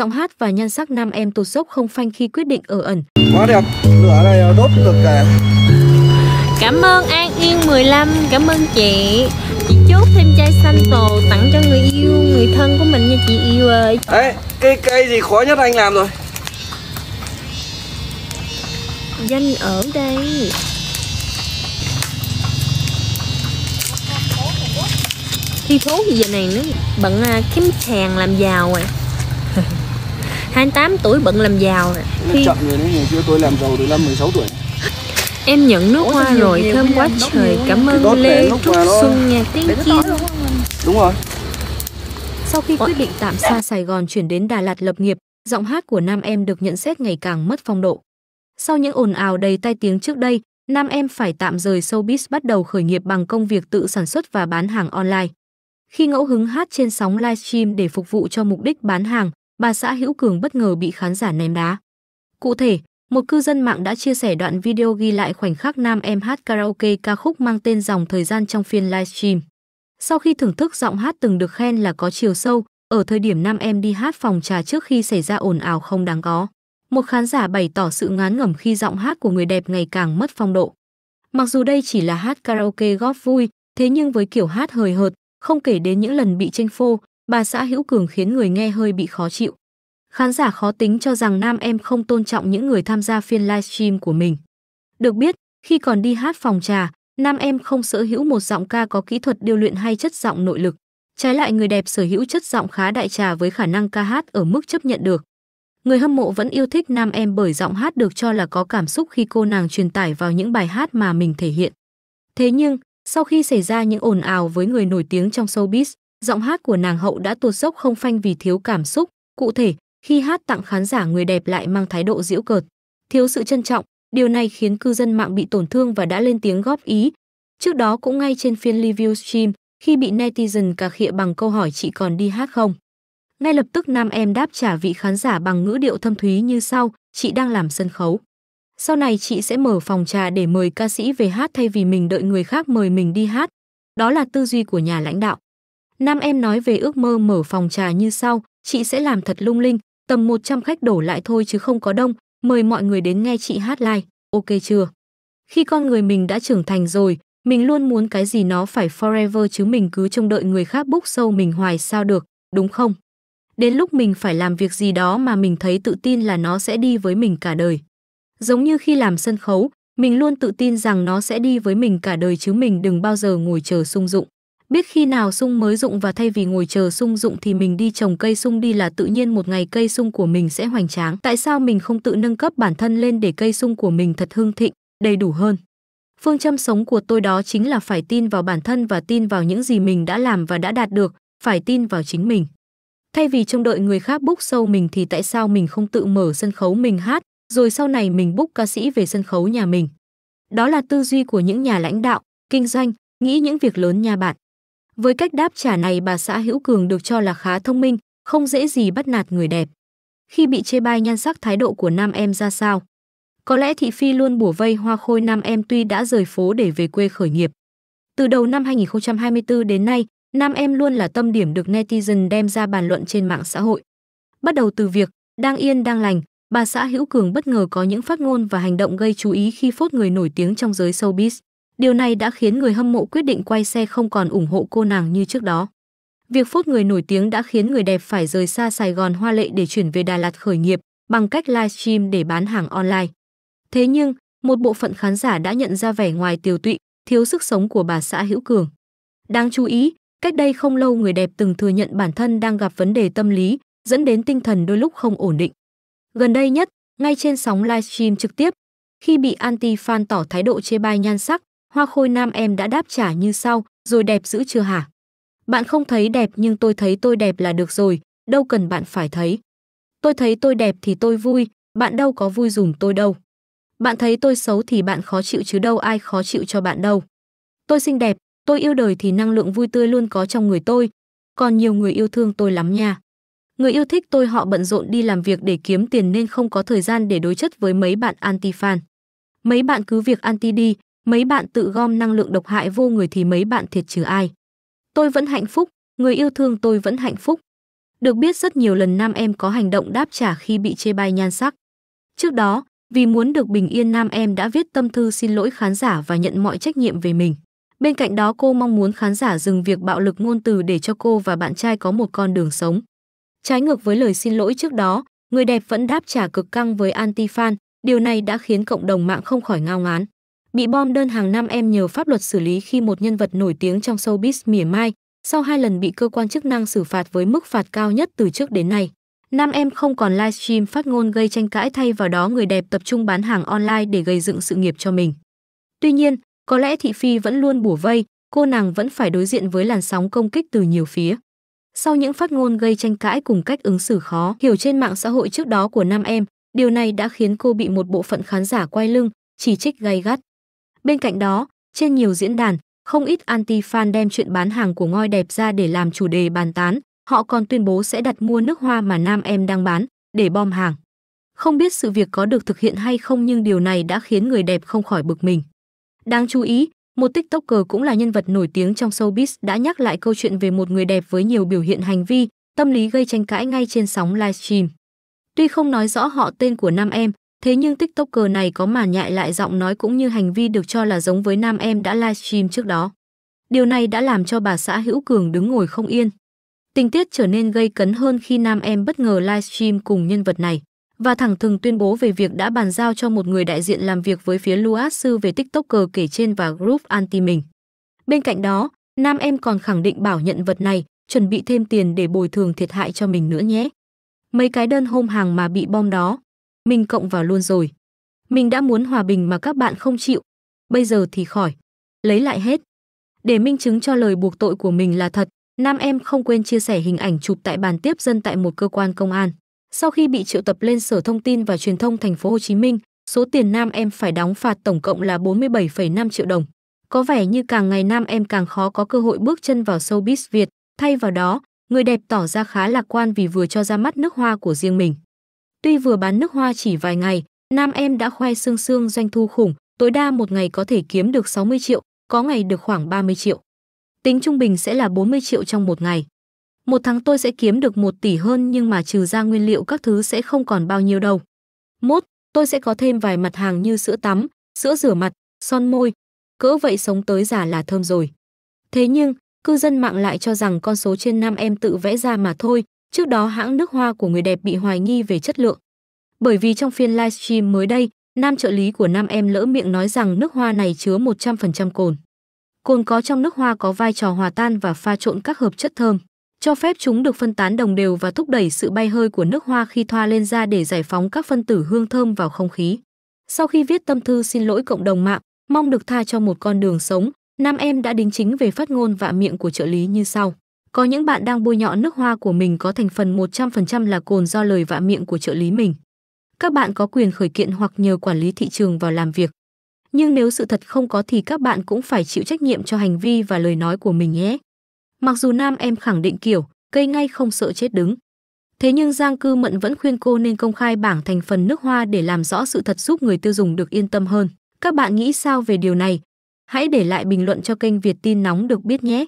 Giọng hát và nhan sắc nam em tụt dốc không phanh khi quyết định ở ẩn. Quá đẹp, lửa này ờ, đốt được cả. Cảm ơn An Yên 15, cảm ơn chị. Chị chốt thêm chai xanh tồ tặng cho người yêu, người thân của mình nha chị yêu ơi. Đấy, cái cây gì khó nhất anh làm rồi? Danh ở đây. thi thố gì giờ này nữa bận à, kiếm hàng làm giàu rồi à. 28 tuổi bận làm giàu Khi... Chậm rồi đấy, ngày xưa tôi làm giàu từ năm 16 tuổi Em nhận nước Ủa, hoa nhiều, rồi, nhiều, thơm quá trời Cảm ơn Lê Trúc Xuân nhà tiếng chiên Đúng rồi Sau khi quyết định tạm xa Sài Gòn chuyển đến Đà Lạt lập nghiệp Giọng hát của nam em được nhận xét ngày càng mất phong độ Sau những ồn ào đầy tai tiếng trước đây nam em phải tạm rời showbiz bắt đầu khởi nghiệp bằng công việc tự sản xuất và bán hàng online. Khi ngẫu hứng hát trên sóng livestream để phục vụ cho mục đích bán hàng, bà xã Hữu Cường bất ngờ bị khán giả ném đá. Cụ thể, một cư dân mạng đã chia sẻ đoạn video ghi lại khoảnh khắc nam em hát karaoke ca khúc mang tên dòng thời gian trong phiên livestream. Sau khi thưởng thức giọng hát từng được khen là có chiều sâu, ở thời điểm nam em đi hát phòng trà trước khi xảy ra ồn ào không đáng có. Một khán giả bày tỏ sự ngán ngẩm khi giọng hát của người đẹp ngày càng mất phong độ. Mặc dù đây chỉ là hát karaoke góp vui, thế nhưng với kiểu hát hời hợt, không kể đến những lần bị tranh phô, bà xã hữu cường khiến người nghe hơi bị khó chịu. Khán giả khó tính cho rằng nam em không tôn trọng những người tham gia phiên livestream của mình. Được biết, khi còn đi hát phòng trà, nam em không sở hữu một giọng ca có kỹ thuật điêu luyện hay chất giọng nội lực. Trái lại người đẹp sở hữu chất giọng khá đại trà với khả năng ca hát ở mức chấp nhận được. Người hâm mộ vẫn yêu thích nam em bởi giọng hát được cho là có cảm xúc khi cô nàng truyền tải vào những bài hát mà mình thể hiện. Thế nhưng, sau khi xảy ra những ồn ào với người nổi tiếng trong showbiz, giọng hát của nàng hậu đã tuột dốc không phanh vì thiếu cảm xúc. Cụ thể, khi hát tặng khán giả người đẹp lại mang thái độ giễu cợt, thiếu sự trân trọng, điều này khiến cư dân mạng bị tổn thương và đã lên tiếng góp ý. Trước đó cũng ngay trên phiên review stream, khi bị netizen cà khịa bằng câu hỏi chị còn đi hát không? Ngay lập tức nam em đáp trả vị khán giả bằng ngữ điệu thâm thúy như sau, chị đang làm sân khấu. Sau này chị sẽ mở phòng trà để mời ca sĩ về hát thay vì mình đợi người khác mời mình đi hát. Đó là tư duy của nhà lãnh đạo. Nam em nói về ước mơ mở phòng trà như sau, chị sẽ làm thật lung linh, tầm 100 khách đổ lại thôi chứ không có đông, mời mọi người đến nghe chị hát live, ok chưa? Khi con người mình đã trưởng thành rồi, mình luôn muốn cái gì nó phải forever chứ mình cứ trông đợi người khác búc sâu mình hoài sao được, đúng không? Đến lúc mình phải làm việc gì đó mà mình thấy tự tin là nó sẽ đi với mình cả đời. Giống như khi làm sân khấu, mình luôn tự tin rằng nó sẽ đi với mình cả đời chứ mình đừng bao giờ ngồi chờ sung dụng biết khi nào sung mới dụng và thay vì ngồi chờ sung dụng thì mình đi trồng cây sung đi là tự nhiên một ngày cây sung của mình sẽ hoành tráng. Tại sao mình không tự nâng cấp bản thân lên để cây sung của mình thật hưng thịnh, đầy đủ hơn? Phương châm sống của tôi đó chính là phải tin vào bản thân và tin vào những gì mình đã làm và đã đạt được, phải tin vào chính mình. Thay vì trông đợi người khác búc sâu mình thì tại sao mình không tự mở sân khấu mình hát, rồi sau này mình búc ca sĩ về sân khấu nhà mình. Đó là tư duy của những nhà lãnh đạo, kinh doanh, nghĩ những việc lớn nha bạn. Với cách đáp trả này bà xã Hữu Cường được cho là khá thông minh, không dễ gì bắt nạt người đẹp. Khi bị chê bai nhan sắc thái độ của nam em ra sao? Có lẽ thị phi luôn bủa vây hoa khôi nam em tuy đã rời phố để về quê khởi nghiệp. Từ đầu năm 2024 đến nay, nam em luôn là tâm điểm được netizen đem ra bàn luận trên mạng xã hội. Bắt đầu từ việc đang yên đang lành, bà xã Hữu Cường bất ngờ có những phát ngôn và hành động gây chú ý khi phốt người nổi tiếng trong giới showbiz. Điều này đã khiến người hâm mộ quyết định quay xe không còn ủng hộ cô nàng như trước đó. Việc phốt người nổi tiếng đã khiến người đẹp phải rời xa Sài Gòn Hoa Lệ để chuyển về Đà Lạt khởi nghiệp bằng cách livestream để bán hàng online. Thế nhưng, một bộ phận khán giả đã nhận ra vẻ ngoài tiều tụy, thiếu sức sống của bà xã Hữu Cường. Đáng chú ý, cách đây không lâu người đẹp từng thừa nhận bản thân đang gặp vấn đề tâm lý, dẫn đến tinh thần đôi lúc không ổn định. Gần đây nhất, ngay trên sóng livestream trực tiếp, khi bị anti fan tỏ thái độ chê bai nhan sắc, Hoa khôi nam em đã đáp trả như sau, rồi đẹp dữ chưa hả? Bạn không thấy đẹp nhưng tôi thấy tôi đẹp là được rồi, đâu cần bạn phải thấy. Tôi thấy tôi đẹp thì tôi vui, bạn đâu có vui dùm tôi đâu. Bạn thấy tôi xấu thì bạn khó chịu chứ đâu ai khó chịu cho bạn đâu. Tôi xinh đẹp, tôi yêu đời thì năng lượng vui tươi luôn có trong người tôi. Còn nhiều người yêu thương tôi lắm nha. Người yêu thích tôi họ bận rộn đi làm việc để kiếm tiền nên không có thời gian để đối chất với mấy bạn anti-fan. Mấy bạn cứ việc anti đi, Mấy bạn tự gom năng lượng độc hại vô người thì mấy bạn thiệt chứ ai. Tôi vẫn hạnh phúc, người yêu thương tôi vẫn hạnh phúc. Được biết rất nhiều lần nam em có hành động đáp trả khi bị chê bai nhan sắc. Trước đó, vì muốn được bình yên nam em đã viết tâm thư xin lỗi khán giả và nhận mọi trách nhiệm về mình. Bên cạnh đó cô mong muốn khán giả dừng việc bạo lực ngôn từ để cho cô và bạn trai có một con đường sống. Trái ngược với lời xin lỗi trước đó, người đẹp vẫn đáp trả cực căng với anti-fan, điều này đã khiến cộng đồng mạng không khỏi ngao ngán. Bị bom đơn hàng năm em nhờ pháp luật xử lý khi một nhân vật nổi tiếng trong showbiz mỉa mai, sau hai lần bị cơ quan chức năng xử phạt với mức phạt cao nhất từ trước đến nay. Nam em không còn livestream phát ngôn gây tranh cãi thay vào đó người đẹp tập trung bán hàng online để gây dựng sự nghiệp cho mình. Tuy nhiên, có lẽ thị phi vẫn luôn bủa vây, cô nàng vẫn phải đối diện với làn sóng công kích từ nhiều phía. Sau những phát ngôn gây tranh cãi cùng cách ứng xử khó hiểu trên mạng xã hội trước đó của nam em, điều này đã khiến cô bị một bộ phận khán giả quay lưng, chỉ trích gay gắt. Bên cạnh đó, trên nhiều diễn đàn, không ít anti-fan đem chuyện bán hàng của ngôi đẹp ra để làm chủ đề bàn tán, họ còn tuyên bố sẽ đặt mua nước hoa mà nam em đang bán để bom hàng. Không biết sự việc có được thực hiện hay không nhưng điều này đã khiến người đẹp không khỏi bực mình. Đáng chú ý, một TikToker cũng là nhân vật nổi tiếng trong showbiz đã nhắc lại câu chuyện về một người đẹp với nhiều biểu hiện hành vi, tâm lý gây tranh cãi ngay trên sóng livestream. Tuy không nói rõ họ tên của nam em, Thế nhưng TikToker này có màn nhại lại giọng nói cũng như hành vi được cho là giống với nam em đã livestream trước đó. Điều này đã làm cho bà xã Hữu Cường đứng ngồi không yên. Tình tiết trở nên gây cấn hơn khi nam em bất ngờ livestream cùng nhân vật này và thẳng thừng tuyên bố về việc đã bàn giao cho một người đại diện làm việc với phía Luas Sư về TikToker kể trên và group anti mình. Bên cạnh đó, nam em còn khẳng định bảo nhận vật này, chuẩn bị thêm tiền để bồi thường thiệt hại cho mình nữa nhé. Mấy cái đơn hôm hàng mà bị bom đó, mình cộng vào luôn rồi. Mình đã muốn hòa bình mà các bạn không chịu. Bây giờ thì khỏi. Lấy lại hết. Để minh chứng cho lời buộc tội của mình là thật, nam em không quên chia sẻ hình ảnh chụp tại bàn tiếp dân tại một cơ quan công an. Sau khi bị triệu tập lên Sở Thông tin và Truyền thông thành phố Hồ Chí Minh, số tiền nam em phải đóng phạt tổng cộng là 47,5 triệu đồng. Có vẻ như càng ngày nam em càng khó có cơ hội bước chân vào showbiz Việt, thay vào đó, người đẹp tỏ ra khá lạc quan vì vừa cho ra mắt nước hoa của riêng mình. Tuy vừa bán nước hoa chỉ vài ngày, nam em đã khoe xương xương doanh thu khủng, tối đa một ngày có thể kiếm được 60 triệu, có ngày được khoảng 30 triệu. Tính trung bình sẽ là 40 triệu trong một ngày. Một tháng tôi sẽ kiếm được 1 tỷ hơn nhưng mà trừ ra nguyên liệu các thứ sẽ không còn bao nhiêu đâu. Mốt, tôi sẽ có thêm vài mặt hàng như sữa tắm, sữa rửa mặt, son môi. Cỡ vậy sống tới già là thơm rồi. Thế nhưng, cư dân mạng lại cho rằng con số trên nam em tự vẽ ra mà thôi, Trước đó hãng nước hoa của người đẹp bị hoài nghi về chất lượng. Bởi vì trong phiên livestream mới đây, nam trợ lý của nam em lỡ miệng nói rằng nước hoa này chứa 100% cồn. Cồn có trong nước hoa có vai trò hòa tan và pha trộn các hợp chất thơm, cho phép chúng được phân tán đồng đều và thúc đẩy sự bay hơi của nước hoa khi thoa lên da để giải phóng các phân tử hương thơm vào không khí. Sau khi viết tâm thư xin lỗi cộng đồng mạng, mong được tha cho một con đường sống, nam em đã đính chính về phát ngôn vạ miệng của trợ lý như sau. Có những bạn đang bôi nhọ nước hoa của mình có thành phần 100% là cồn do lời vạ miệng của trợ lý mình. Các bạn có quyền khởi kiện hoặc nhờ quản lý thị trường vào làm việc. Nhưng nếu sự thật không có thì các bạn cũng phải chịu trách nhiệm cho hành vi và lời nói của mình nhé. Mặc dù nam em khẳng định kiểu, cây ngay không sợ chết đứng. Thế nhưng Giang Cư Mận vẫn khuyên cô nên công khai bảng thành phần nước hoa để làm rõ sự thật giúp người tiêu dùng được yên tâm hơn. Các bạn nghĩ sao về điều này? Hãy để lại bình luận cho kênh Việt tin nóng được biết nhé.